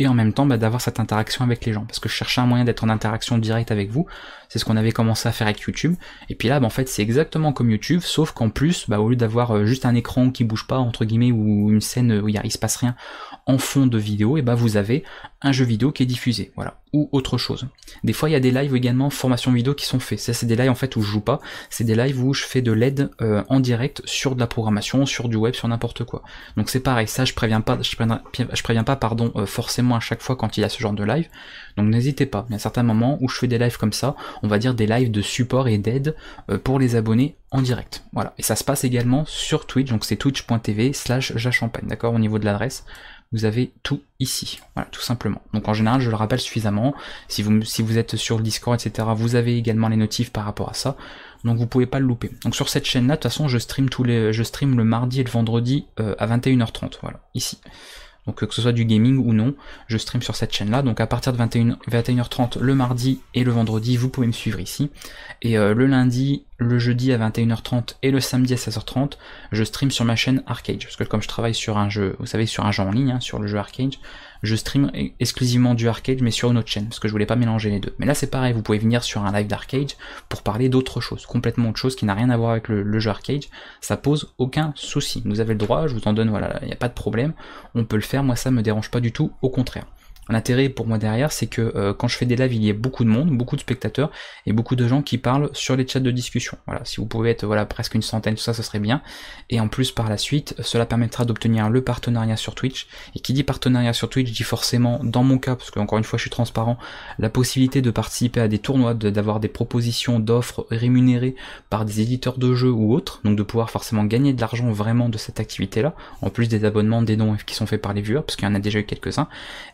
et en même temps bah, d'avoir cette interaction avec les gens. Parce que je cherchais un moyen d'être en interaction directe avec vous. C'est ce qu'on avait commencé à faire avec YouTube. Et puis là, bah, en fait, c'est exactement comme YouTube, sauf qu'en plus, bah, au lieu d'avoir euh, juste un écran qui bouge pas, entre guillemets, ou une scène où il, ne se passe rien en fond de vidéo, et bah vous avez un jeu vidéo qui est diffusé. Voilà ou autre chose. Des fois, il y a des lives également formation vidéo qui sont faits. Ça, c'est des lives en fait où je joue pas. C'est des lives où je fais de l'aide euh, en direct sur de la programmation, sur du web, sur n'importe quoi. Donc c'est pareil. Ça, je préviens pas, je préviens, pas, pardon, euh, forcément à chaque fois quand il y a ce genre de live. Donc n'hésitez pas. Il y certains moments où je fais des lives comme ça. On va dire des lives de support et d'aide euh, pour les abonnés en direct. Voilà. Et ça se passe également sur Twitch. Donc c'est twitch.tv/slash jachampagne. D'accord, au niveau de l'adresse vous avez tout ici. Voilà, tout simplement. Donc en général, je le rappelle suffisamment. Si vous, si vous êtes sur le Discord, etc., vous avez également les notifs par rapport à ça. Donc vous pouvez pas le louper. Donc sur cette chaîne-là, de toute façon, je stream tous les, je stream le mardi et le vendredi euh, à 21h30. Voilà, ici. Donc euh, que ce soit du gaming ou non, je stream sur cette chaîne-là. Donc à partir de 21, h 30 le mardi et le vendredi, vous pouvez me suivre ici. Et euh, le lundi le jeudi à 21h30 et le samedi à 16h30, je stream sur ma chaîne Arcade. Parce que comme je travaille sur un jeu, vous savez, sur un jeu en ligne, hein, sur le jeu Arcade, je stream e, exclusivement du Arcade, mais sur une autre chaîne, parce que je voulais pas mélanger les deux. Mais là, c'est pareil, vous pouvez venir sur un live d'Arcade pour parler d'autre chose, complètement autre chose qui n'a rien à voir avec le, jeu Arcade. Ça pose aucun souci. Vous avez le droit, je vous en donne, voilà, il n'y a pas de problème. On peut le faire, moi, ça me dérange pas du tout, au contraire. L'intérêt pour moi derrière, c'est que euh, quand je fais des lives, il y a beaucoup de monde, beaucoup de spectateurs et beaucoup de gens qui parlent sur les chats de discussion. Voilà, si vous pouvez être voilà presque une centaine, tout ça, ce serait bien. Et en plus, par la suite, euh, cela permettra d'obtenir le partenariat sur Twitch. Et qui dit partenariat sur Twitch dit forcément, dans mon cas, parce que encore une fois, je suis transparent, la possibilité de participer à des tournois, d'avoir des propositions d'offres rémunérées par des éditeurs de jeux ou autres, donc de pouvoir forcément gagner de l'argent vraiment de cette activité-là, en plus des abonnements, des dons qui sont faits par les viewers, parce qu'il y en a déjà eu quelques-uns.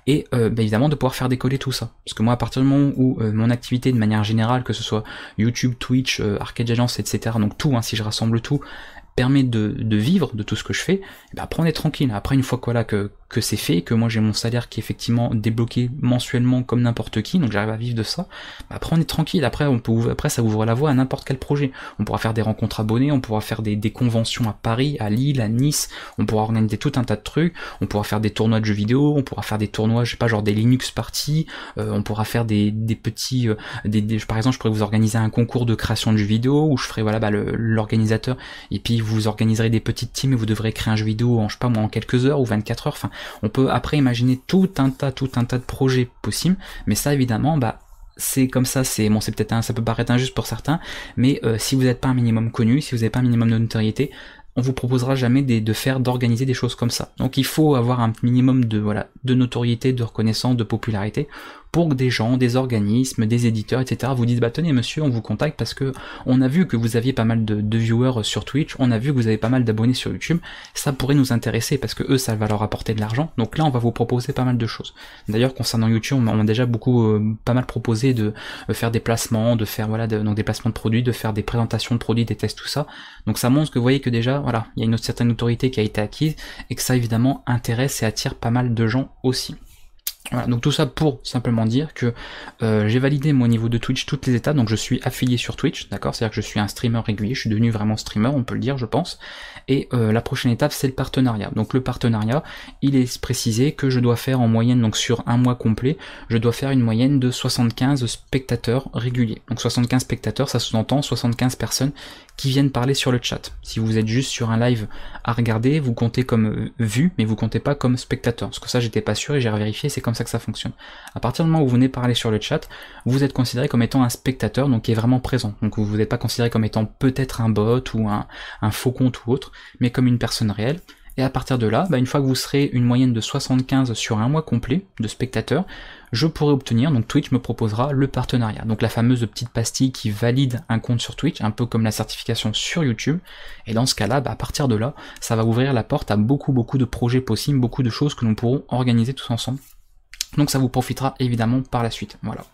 Et euh, euh, bah, évidemment de pouvoir faire décoller tout ça. Parce que moi, à partir du moment où euh, mon activité de manière générale, que ce soit YouTube, Twitch, euh, Arcade Agence, etc., donc tout, hein, si je rassemble tout, permet de, vivre de tout ce que je fais, eh ben, après on est tranquille. Après une fois que voilà que, c'est fait, que moi j'ai mon salaire qui est effectivement débloqué mensuellement comme n'importe qui, donc j'arrive à vivre de ça, bah, après on est tranquille, après on peut après ça ouvre la voie à n'importe quel projet. On pourra faire des rencontres abonnés, on pourra faire des, conventions à Paris, à Lille, à Nice, on pourra organiser tout un tas de trucs, on pourra faire des tournois de jeux vidéo, on pourra faire des tournois, je sais pas, genre des Linux parties, euh, on pourra faire des, petits. Euh, par exemple, je pourrais vous organiser un concours de création de jeux vidéo où je ferai voilà bah, l'organisateur et puis vous organiserez des petites teams et vous devrez créer un jeu vidéo en je sais pas moi en quelques heures ou 24 heures. Enfin, on peut après imaginer tout un tas, tout un tas de projets possibles, mais ça évidemment, bah c'est comme ça, c'est bon, c'est peut-être ça peut paraître injuste pour certains, mais euh, si vous n'êtes pas un minimum connu, si vous n'avez pas un minimum de notoriété, on vous proposera jamais de, faire, d'organiser des choses comme ça. Donc il faut avoir un minimum de voilà de notoriété, de reconnaissance, de popularité pour que des gens, des organismes, des éditeurs, etc. vous dites bah tenez monsieur, on vous contacte parce que on a vu que vous aviez pas mal de, de viewers sur Twitch, on a vu que vous avez pas mal d'abonnés sur YouTube, ça pourrait nous intéresser parce que eux ça va leur apporter de l'argent. Donc là on va vous proposer pas mal de choses. D'ailleurs concernant YouTube, on a déjà beaucoup euh, pas mal proposé de euh, faire des placements, de faire voilà de, donc des placements de produits, de faire des présentations de produits, des tests, tout ça. Donc ça montre que vous voyez que déjà voilà il y a une certaine autorité qui a été acquise et que ça évidemment intéresse et attire pas mal de gens aussi. Voilà, donc tout ça pour simplement dire que euh, j'ai validé mon niveau de Twitch toutes les étapes, donc je suis affilié sur Twitch, d'accord C'est-à-dire que je suis un streamer régulier, je suis devenu vraiment streamer, on peut le dire je pense. Et euh, la prochaine étape c'est le partenariat. Donc le partenariat, il est précisé que je dois faire en moyenne, donc sur un mois complet, je dois faire une moyenne de 75 spectateurs réguliers. Donc 75 spectateurs, ça sous-entend 75 personnes qui viennent parler sur le chat. Si vous êtes juste sur un live à regarder, vous comptez comme euh, vu, mais vous comptez pas comme spectateur. Parce que ça j'étais pas sûr et j'ai revérifié, c'est comme ça que ça fonctionne. À partir du moment où vous venez parler sur le chat, vous êtes considéré comme étant un spectateur, donc qui est vraiment présent. Donc vous n'êtes pas considéré comme étant peut-être un bot ou un, faux compte ou autre, mais comme une personne réelle. Et à partir de là, bah, une fois que vous serez une moyenne de 75 sur un mois complet de spectateurs, je pourrai obtenir, donc Twitch me proposera le partenariat. Donc la fameuse petite pastille qui valide un compte sur Twitch, un peu comme la certification sur YouTube. Et dans ce cas-là, bah, à partir de là, ça va ouvrir la porte à beaucoup beaucoup de projets possibles, beaucoup de choses que nous pourrons organiser tous ensemble. Donc ça vous profitera évidemment par la suite. Voilà.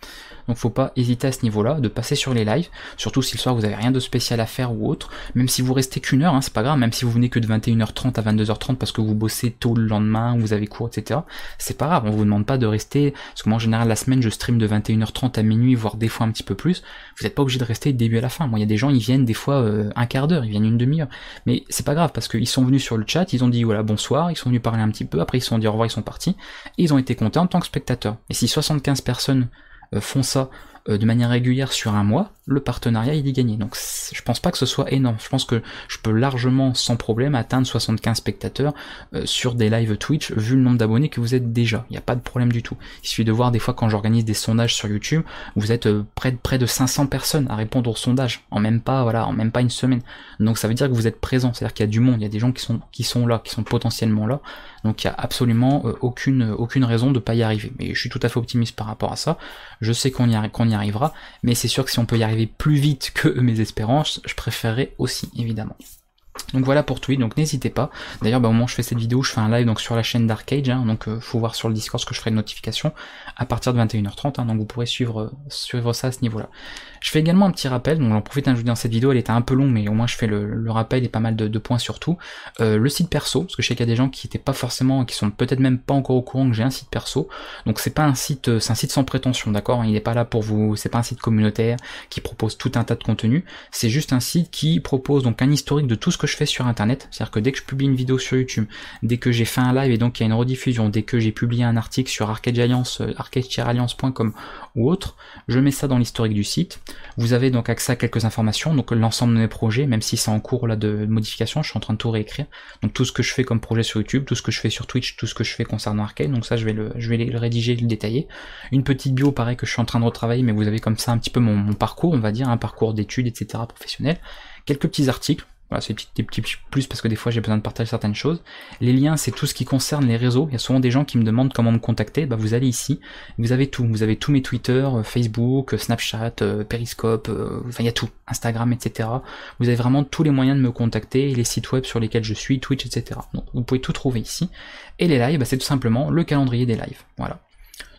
Donc faut pas hésiter à ce niveau-là, de passer sur les lives, surtout si le soir vous avez rien de spécial à faire ou autre, même si vous restez qu'une heure, hein, c'est pas grave, même si vous venez que de 21h30 à 22h30 parce que vous bossez tôt le lendemain, vous avez cours, etc. C'est pas grave, on vous demande pas de rester, parce que moi en général la semaine je stream de 21h30 à minuit, voire des fois un petit peu plus, vous n'êtes pas obligé de rester début à la fin. Moi il y a des gens, ils viennent des fois euh, un quart d'heure, ils viennent une demi-heure, mais c'est pas grave parce qu'ils sont venus sur le chat, ils ont dit voilà bonsoir, ils sont venus parler un petit peu, après ils se sont dit au revoir, ils sont partis, et ils ont été contents en tant que spectateurs. Et si 75 personnes font ça euh, de manière régulière sur un mois, le partenariat il est gagné. Donc je pense pas que ce soit énorme. Je pense que je peux largement sans problème atteindre 75 spectateurs euh, sur des lives Twitch vu le nombre d'abonnés que vous êtes déjà. Il n'y a pas de problème du tout. Il suffit de voir des fois quand j'organise des sondages sur YouTube, vous êtes euh, près de près de 500 personnes à répondre au sondage en même pas voilà, en même pas une semaine. Donc ça veut dire que vous êtes présent, c'est-à-dire qu'il y a du monde, il y a des gens qui sont qui sont là, qui sont potentiellement là. Donc il y a absolument aucune aucune raison de pas y arriver. Mais je suis tout à fait optimiste par rapport à ça. Je sais qu'on y, arrive y arrivera, mais c'est sûr que si on peut y arriver plus vite que <laughs> mes espérances, je préférerais aussi, évidemment. Donc voilà pour Twitch, donc n'hésitez pas. D'ailleurs, bah, au moment où je fais cette vidéo, je fais un live donc, sur la chaîne d'Arcade, hein, donc euh, faut voir sur le Discord ce que je ferai de notification à partir de 21h30, hein, donc vous pourrez suivre, euh, suivre ça à ce niveau-là. Je fais également un petit rappel, donc j'en profite hein, je vous dis dans cette vidéo, elle était un peu longue, mais au moins je fais le, rappel et pas mal de, points surtout. Euh, le site perso, parce que je sais qu'il y a des gens qui n'étaient pas forcément, qui sont peut-être même pas encore au courant que j'ai un site perso. Donc c'est pas un site, euh, c'est un site sans prétention, d'accord hein, Il n'est pas là pour vous, c'est pas un site communautaire qui propose tout un tas de contenu. C'est juste un site qui propose donc un historique de tout ce que je fais sur internet. C'est-à-dire que dès que je publie une vidéo sur YouTube, dès que j'ai fait un live et donc il y a une rediffusion, dès que j'ai publié un article sur Arcade Alliance, euh, ou autre, je mets ça dans l'historique du site. Vous avez donc accès à quelques informations, donc l'ensemble de mes projets, même si c'est en cours là de modification, je suis en train de tout réécrire. Donc tout ce que je fais comme projet sur YouTube, tout ce que je fais sur Twitch, tout ce que je fais concernant Arcane, donc ça je vais le, je vais le rédiger, le détailler. Une petite bio, pareil, que je suis en train de retravailler, mais vous avez comme ça un petit peu mon, mon parcours, on va dire, un parcours d'études, etc., professionnel. Quelques petits articles, c'est des petits, plus parce que des fois j'ai besoin de partager certaines choses. Les liens, c'est tout ce qui concerne les réseaux. Il y a souvent des gens qui me demandent comment me contacter. Bah, vous allez ici, vous avez tout. Vous avez tous mes Twitter, euh, Facebook, euh, Snapchat, euh, Periscope, enfin il y a tout, Instagram, etc. Vous avez vraiment tous les moyens de me contacter, les sites web sur lesquels je suis, Twitch, etc. Donc vous pouvez tout trouver ici. Et les lives, bah, c'est tout simplement le calendrier des lives. Voilà.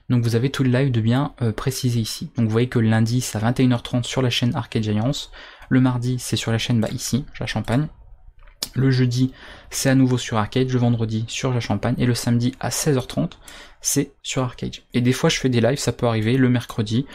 Donc vous avez tout le live de bien précisé ici. Donc vous voyez que lundi c'est à 21h30 sur la chaîne Arcade Giants. Le mardi, c'est sur la chaîne bah, ici, la Champagne. Le jeudi, c'est à nouveau sur Arcade. Le vendredi, sur la Champagne. Et le samedi, à 16h30, c'est sur Arcade. Et des fois, je fais des lives, ça peut arriver le mercredi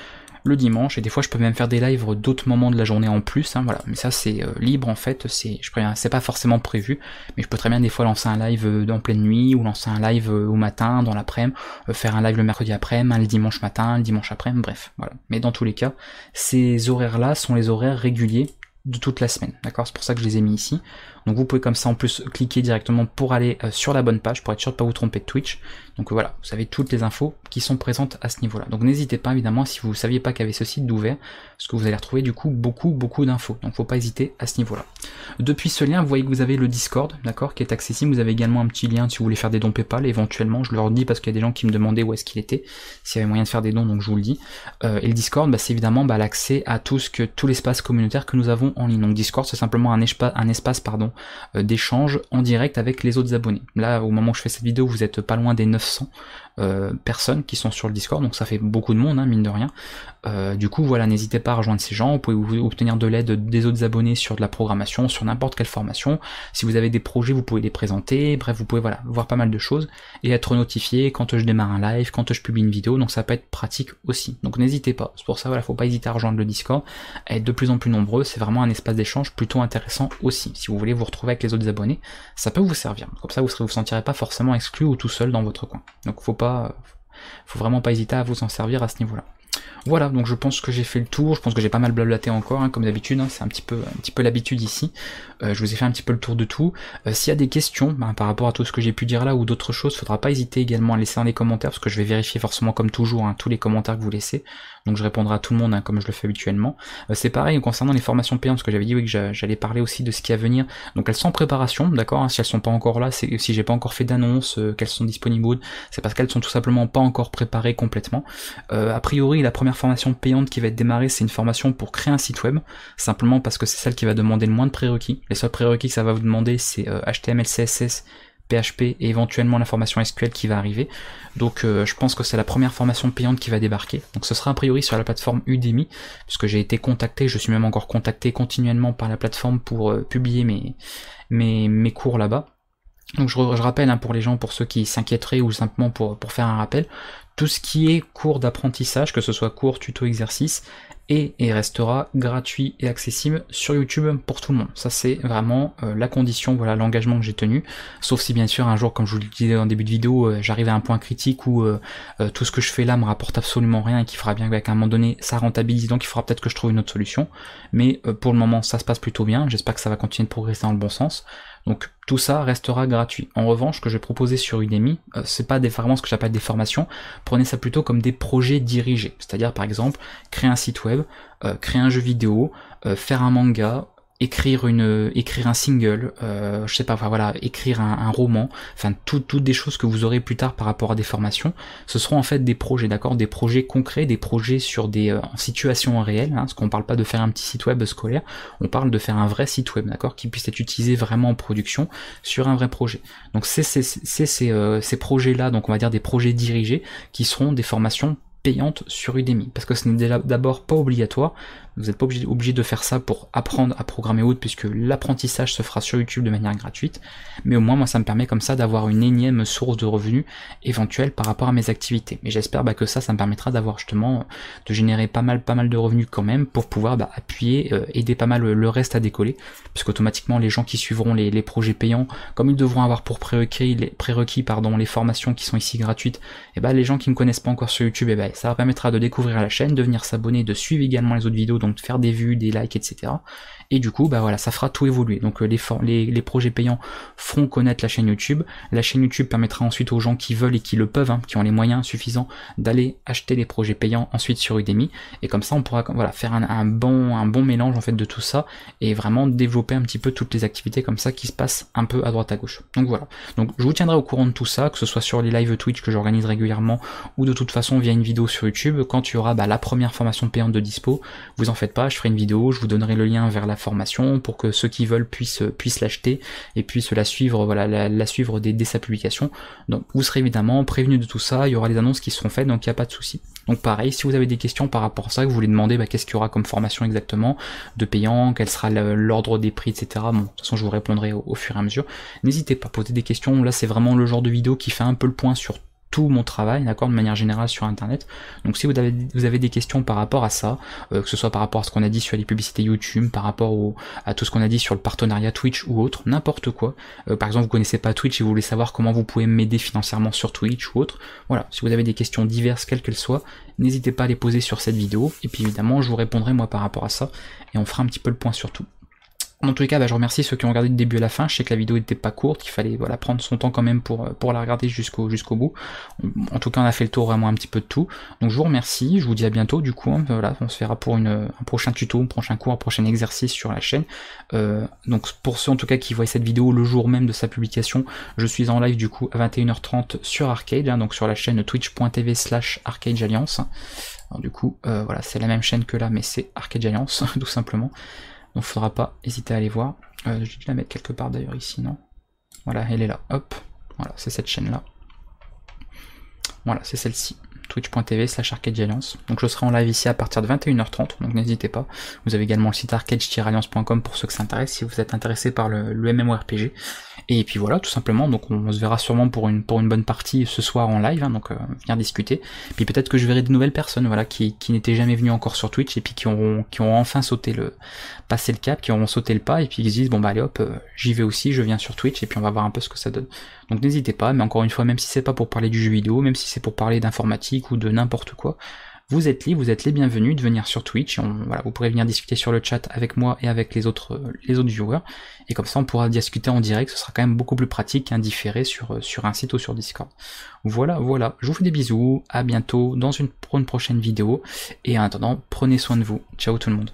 le dimanche, et des fois je peux même faire des lives d'autres moments de la journée en plus, hein, voilà, mais ça c'est euh, libre en fait, c'est je c'est pas forcément prévu, mais je peux très bien des fois lancer un live euh, en pleine nuit, ou lancer un live euh, au matin, dans l'après-midi, faire un live le mercredi après-midi, le dimanche matin, le dimanche après-midi, bref, voilà. Mais dans tous les cas, ces horaires-là sont les horaires réguliers de toute la semaine, d'accord C'est pour ça que je les ai mis ici. Donc vous pouvez comme ça en plus cliquer directement pour aller euh, sur la bonne page pour être sûr de ne pas vous tromper de Twitch. Donc voilà, vous avez toutes les infos qui sont présentes à ce niveau-là. Donc n'hésitez pas évidemment si vous ne saviez pas qu'il y avait ce site d'ouvert, parce que vous allez retrouver du coup beaucoup beaucoup d'infos. Donc faut pas hésiter à ce niveau-là. Depuis ce lien, vous voyez que vous avez le Discord, d'accord, qui est accessible. Vous avez également un petit lien si vous voulez faire des dons PayPal éventuellement. Je le redis parce qu'il y a des gens qui me demandaient où est-ce qu'il était, s'il y avait moyen de faire des dons, donc je vous le dis. Euh, et le Discord, bah, c'est évidemment bah, l'accès à tout ce que tout l'espace communautaire que nous avons en ligne. Donc Discord, c'est simplement un espace pardon, euh, d'échanges en direct avec les autres abonnés. Là, au moment où je fais cette vidéo, vous êtes pas loin des 900. Euh, personnes qui sont sur le Discord, donc ça fait beaucoup de monde, hein, mine de rien. Euh, du coup, voilà, n'hésitez pas à rejoindre ces gens, vous pouvez obtenir de l'aide des autres abonnés sur de la programmation, sur n'importe quelle formation. Si vous avez des projets, vous pouvez les présenter, bref, vous pouvez voilà, voir pas mal de choses et être notifié quand je démarre un live, quand je publie une vidéo, donc ça peut être pratique aussi. Donc n'hésitez pas, c'est pour ça, voilà, faut pas hésiter à rejoindre le Discord, à être de plus en plus nombreux, c'est vraiment un espace d'échange plutôt intéressant aussi. Si vous voulez vous retrouver avec les autres abonnés, ça peut vous servir. Comme ça, vous ne vous sentirez pas forcément exclu ou tout seul dans votre coin. Donc faut pas faut vraiment pas hésiter à vous en servir à ce niveau-là. Voilà, donc je pense que j'ai fait le tour, je pense que j'ai pas mal blablaté encore, hein, comme d'habitude, hein. c'est un petit peu, un petit peu l'habitude ici. Euh, je vous ai fait un petit peu le tour de tout. Euh, s'il y a des questions ben, par rapport à tout ce que j'ai pu dire là ou d'autres choses, faudra pas hésiter également à laisser dans les commentaires, parce que je vais vérifier forcément comme toujours hein, tous les commentaires que vous laissez. Donc je répondrai à tout le monde comme je le fais habituellement. Euh, c'est pareil concernant les formations payantes, parce que j'avais dit oui, que j'allais parler aussi de ce qui est à venir. Donc elles sont en préparation, d'accord Si elles sont pas encore là, si j'ai pas encore fait d'annonce, qu'elles sont disponibles, c'est parce qu'elles sont tout simplement pas encore préparées complètement. a priori la première formation payante qui va être démarrée, c'est une formation pour créer un site web, simplement parce que c'est celle qui va demander le moins de prérequis. Les seuls prérequis que ça va vous demander, c'est HTML, euh, CSS, PHP et éventuellement la formation SQL qui va arriver. Donc euh, je pense que c'est la première formation payante qui va débarquer. Donc ce sera a priori sur la plateforme Udemy, puisque j'ai été contacté, je suis même encore contacté continuellement par la plateforme pour euh, publier mes, mes cours là-bas. Donc je, rappelle hein, pour les gens, pour ceux qui s'inquiéteraient ou simplement pour, pour faire un rappel, tout ce qui est cours d'apprentissage, que ce soit cours, tuto, exercice, et, et restera gratuit et accessible sur YouTube pour tout le monde. Ça c'est vraiment euh, la condition, voilà l'engagement que j'ai tenu. Sauf si bien sûr un jour, comme je vous le disais en début de vidéo, euh, j'arrive à un point critique où euh, tout ce que je fais là me rapporte absolument rien et qu'il fera bien qu'à un moment donné ça rentabilise, donc il faudra peut-être que je trouve une autre solution. Mais pour le moment ça se passe plutôt bien, j'espère que ça va continuer de progresser dans le bon sens. Donc tout ça restera gratuit. En revanche, ce que j'ai proposé sur Udemy, ce euh, c'est pas des, vraiment ce que j'appelle des formations, prenez ça plutôt comme des projets dirigés. C'est-à-dire par exemple, créer un site web, euh, créer un jeu vidéo, euh, faire un manga, écrire une écrire un single euh, je sais pas voilà écrire un, roman enfin toutes des choses que vous aurez plus tard par rapport à des formations ce seront en fait des projets d'accord des projets concrets des projets sur des situations euh, en situation hein, parce qu'on parle pas de faire un petit site web scolaire on parle de faire un vrai site web d'accord qui puisse être utilisé vraiment en production sur un vrai projet donc c'est euh, ces, ces projets là donc on va dire des projets dirigés qui seront des formations sur Udemy, parce que ce n'est d'abord pas obligatoire, vous n'êtes pas obligé, obligé, de faire ça pour apprendre à programmer ou puisque l'apprentissage se fera sur YouTube de manière gratuite, mais au moins moi ça me permet comme ça d'avoir une énième source de revenus éventuelle par rapport à mes activités, mais j'espère bah, que ça, ça me permettra d'avoir justement, de générer pas mal pas mal de revenus quand même, pour pouvoir bah, appuyer, euh, aider pas mal euh, le reste à décoller, puisqu'automatiquement les gens qui suivront les, projets payants, comme ils devront avoir pour prérequis les, prérequis, pardon, les formations qui sont ici gratuites, et eh bah les gens qui ne connaissent pas encore sur YouTube, et eh bah, ça permettra de découvrir la chaîne, de venir s'abonner, de suivre également les autres vidéos, donc de faire des vues, des likes, etc. Et du coup, bah voilà, ça fera tout évoluer. Donc euh, les, les, les, projets payants feront connaître la chaîne YouTube. La chaîne YouTube permettra ensuite aux gens qui veulent et qui le peuvent, hein, qui ont les moyens suffisants d'aller acheter les projets payants ensuite sur Udemy. Et comme ça, on pourra voilà, faire un, bon, un bon mélange en fait de tout ça et vraiment développer un petit peu toutes les activités comme ça qui se passent un peu à droite à gauche. Donc voilà. Donc je vous tiendrai au courant de tout ça, que ce soit sur les lives Twitch que j'organise régulièrement ou de toute façon via une vidéo sur YouTube. Quand tu y aura bah, la première formation payante de dispo, vous en faites pas, je ferai une vidéo, je vous donnerai le lien vers la formation pour que ceux qui veulent puissent, puissent l'acheter et puissent la suivre, voilà, la, suivre dès, sa publication. Donc vous serez évidemment prévenu de tout ça, il y aura les annonces qui seront faites, donc il n'y a pas de souci. Donc pareil, si vous avez des questions par rapport à ça, que vous voulez demander bah, qu'est-ce qu'il y aura comme formation exactement, de payant, quel sera l'ordre des prix, etc. Bon, de toute façon je vous répondrai au, fur et à mesure. N'hésitez pas à poser des questions, là c'est vraiment le genre de vidéo qui fait un peu le point sur tout mon travail, d'accord, de manière générale sur Internet. Donc si vous avez, vous avez des questions par rapport à ça, euh, que ce soit par rapport à ce qu'on a dit sur les publicités YouTube, par rapport au, à tout ce qu'on a dit sur le partenariat Twitch ou autre, n'importe quoi. Euh, par exemple, vous connaissez pas Twitch et vous voulez savoir comment vous pouvez m'aider financièrement sur Twitch ou autre. Voilà, si vous avez des questions diverses, quelles qu'elles soient, n'hésitez pas à les poser sur cette vidéo. Et puis évidemment, je vous répondrai moi par rapport à ça et on fera un petit peu le point sur tout. En tout cas, bah, je remercie ceux qui ont regardé de début à la fin. Je sais que la vidéo n'était pas courte, qu'il fallait voilà, prendre son temps quand même pour, euh, pour la regarder jusqu'au bout. En tout cas, on a fait le tour vraiment un petit peu de tout. Donc je vous remercie, je vous dis à bientôt du coup. Hein. voilà, on se verra pour un prochain tuto, un prochain cours, un prochain exercice sur la chaîne. Euh, donc pour ceux en tout cas qui voient cette vidéo le jour même de sa publication, je suis en live du coup à 21h30 sur Arcade, hein, donc sur la chaîne twitch.tv slash Arcade Alliance. du coup, euh, voilà, c'est la même chaîne que là, mais c'est Arcade Alliance, <laughs> tout simplement faudra pas hésiter à aller voir. Euh, je vais la mettre quelque part d'ailleurs ici, non Voilà, elle est là. Hop. Voilà, c'est cette chaîne-là. Voilà, c'est celle-ci twitch.tv slash arcadealliance. Donc je serai en live ici à partir de 21h30, donc n'hésitez pas. Vous avez également le site arcade-alliance.com pour ceux que ça intéresse, si vous êtes intéressé par le, MMORPG. Et puis voilà, tout simplement, donc on, se verra sûrement pour une, pour une bonne partie ce soir en live, hein, donc viens euh, venir discuter. Puis peut-être que je verrai de nouvelles personnes, voilà, qui, qui n'étaient jamais venues encore sur Twitch et puis qui ont qui enfin sauté le, passé le cap, qui auront sauté le pas et puis qui se disent bon bah allez hop, euh, j'y vais aussi, je viens sur Twitch et puis on va voir un peu ce que ça donne. Donc n'hésitez pas, mais encore une fois, même si c'est pas pour parler du jeu vidéo, même si c'est pour parler d'informatique, ou de n'importe quoi, vous êtes libre, vous êtes les bienvenus de venir sur Twitch. voilà, vous pourrez venir discuter sur le chat avec moi et avec les autres, euh, les autres joueurs. Et comme ça, on pourra discuter en direct. Ce sera quand même beaucoup plus pratique qu'un hein, sur, euh, sur un site ou sur Discord. Voilà, voilà. Je vous fais des bisous. À bientôt dans une, une prochaine vidéo. Et en attendant, prenez soin de vous. Ciao tout le monde.